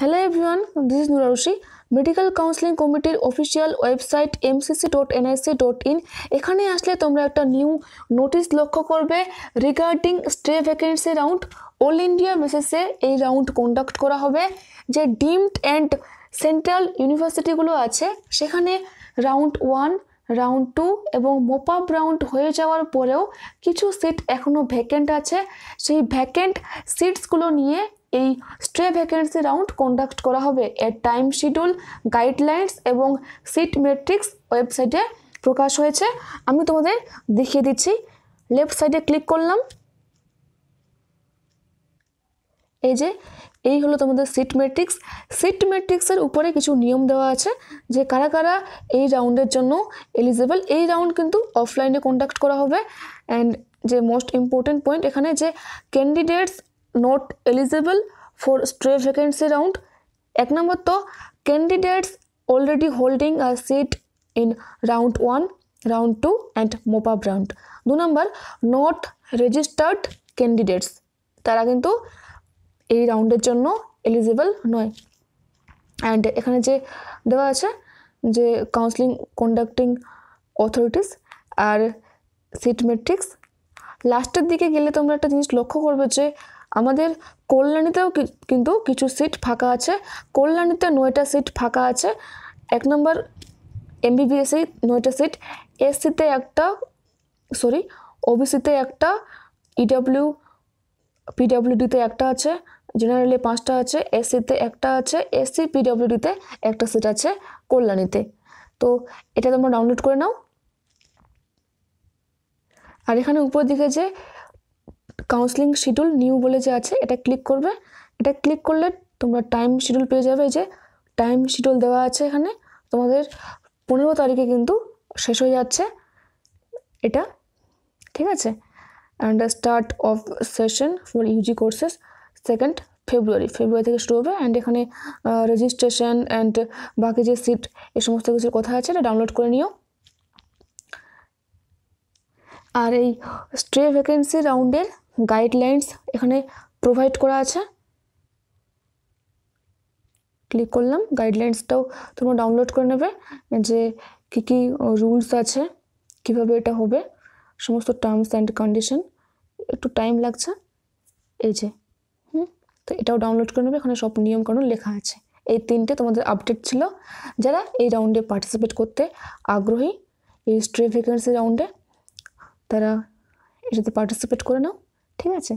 hello everyone this is Rushi medical counselling কমিটির official website MCC dot NIC dot in এখানে আসলে তোমরা একটা নিউ নোটিশ লক্ষ্য করবে regarding stray vacancy round all India বেসিসে এই রাউন্ড কন্ডাক্ট করা হবে যে ডিমড অ্যান্ড সেন্ট্রাল ইউনিভার্সিটিগুলো আছে সেখানে রাউন্ড ওয়ান রাউন্ড টু এবং মোপাপ রাউন্ড হয়ে যাওয়ার পরেও কিছু সিট এখনও ভ্যাকেন্ট আছে সেই ভ্যাকেন্ট সিটসগুলো নিয়ে এই স্ট্রে ভ্যাকেন্সি রাউন্ড কন্ডাক্ট করা হবে এর টাইম শিডিউল গাইডলাইন্স এবং সিট মেট্রিক্স ওয়েবসাইটে প্রকাশ হয়েছে আমি তোমাদের দেখিয়ে দিচ্ছি লেফট সাইডে ক্লিক করলাম এই যে এই হলো তোমাদের সিট ম্যাট্রিক্স সিট ম্যাট্রিক্সের উপরে কিছু নিয়ম দেওয়া আছে যে কারা কারা এই রাউন্ডের জন্য এলিজেবল এই রাউন্ড কিন্তু অফলাইনে কন্ডাক্ট করা হবে অ্যান্ড যে মোস্ট ইম্পর্টেন্ট পয়েন্ট এখানে যে candidates not eligible for stray vacancy round এক নম্বর তো candidates already holding a seat in round one round two and mop up round দু নম্বর নট রেজিস্টার্ড ক্যান্ডিডেটস তারা কিন্তু এই রাউন্ডের জন্য এলিজিবল নয় অ্যান্ড এখানে যে দেওয়া আছে যে কাউন্সিলিং কন্ডাক্টিং অথরিটিস আর সিট মেট্রিক্স লাস্টের দিকে গেলে তোমরা একটা জিনিস লক্ষ্য করবে যে আমাদের কল্যাণীতেও কিন্তু কিছু সিট ফাঁকা আছে কল্যাণীতে নয়টা সিট ফাঁকা আছে এক নম্বর এমবিবিএসে নয়টা সিট এসসিতে একটা সরি ওবিসিতে একটা ইডাব্লিউ e পিডাব্লিউডিতে একটা আছে জেনারেলে পাঁচটা আছে এসসিতে একটা আছে এসসি পিডাব্লিউডিতে একটা সিট আছে কল্যাণীতে তো এটা তোমরা ডাউনলোড করে নাও আর এখানে উপর দিকে যে কাউন্সিলিং শিডিউল নিউ বলে যে আছে এটা ক্লিক করবে এটা ক্লিক করলে তোমরা টাইম শিডিউল পেয়ে যাবে যে টাইম শিডিউল দেওয়া আছে এখানে তোমাদের পনেরো তারিখে কিন্তু শেষ হয়ে যাচ্ছে এটা ঠিক আছে and start of session for UG courses second February February থেকে শুরু হবে অ্যান্ড এখানে রেজিস্ট্রেশন অ্যান্ড বাকি যে সিট এ সমস্ত কিছুর কথা আছে এটা ডাউনলোড করে নিও আর এই স্ট্রে ভ্যাকেন্সি রাউন্ডের গাইডলাইন্স এখানে প্রোভাইড করা আছে ক্লিক করলাম গাইডলাইন্সটাও তোমরা ডাউনলোড করে নেবে যে কী কী রুলস আছে কিভাবে এটা হবে সমস্ত টার্মস অ্যান্ড কন্ডিশন একটু টাইম লাগছে এই যে হুম তো এটাও ডাউনলোড করে নেবে এখানে সব নিয়মকানুন লেখা আছে এই তিনটে তোমাদের আপডেট ছিল যারা এই রাউন্ডে পার্টিসিপেট করতে আগ্রহী এই স্ট্রে ভ্যাকেন্সি রাউন্ডে তারা এটাতে পার্টিসিপেট করে নাও ঠিক আছে